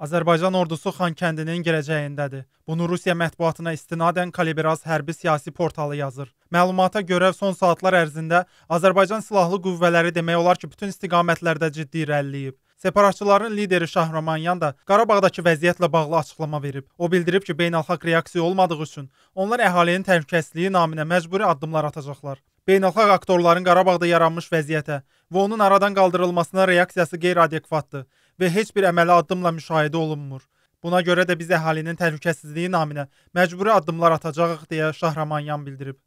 Azərbaycan ordusu Xankəndinin gələcəyindədir. Bunu Rusiya mətbuatına istinadən Kalibraz hərbi siyasi portalı yazır. Məlumata görə son saatlar ərzində Azərbaycan silahlı qüvvələri demək olar ki, bütün istiqamətlərdə ciddi irəliləyib. Separatçıların lideri Şahramanyan da Qarabağdakı vəziyyətlə bağlı açıqlama verib. O bildirib ki, beynəlxalq reaksiya olmadığı üçün onlar əhalinin təhlükəsizliyi naminə məcburi addımlar atacaqlar. Beynəlxalq aktorların Qarabağda yaranmış vəziyyətə və onun aradan qaldırılmasına reaksiyası qeyri-adekvatdır və heç bir əməli addımla müşahidə olunmur. Buna görə də biz əhalinin təhlükəsizliyi naminə məcburi addımlar atacağıq deyə Şahramanyan bildirib.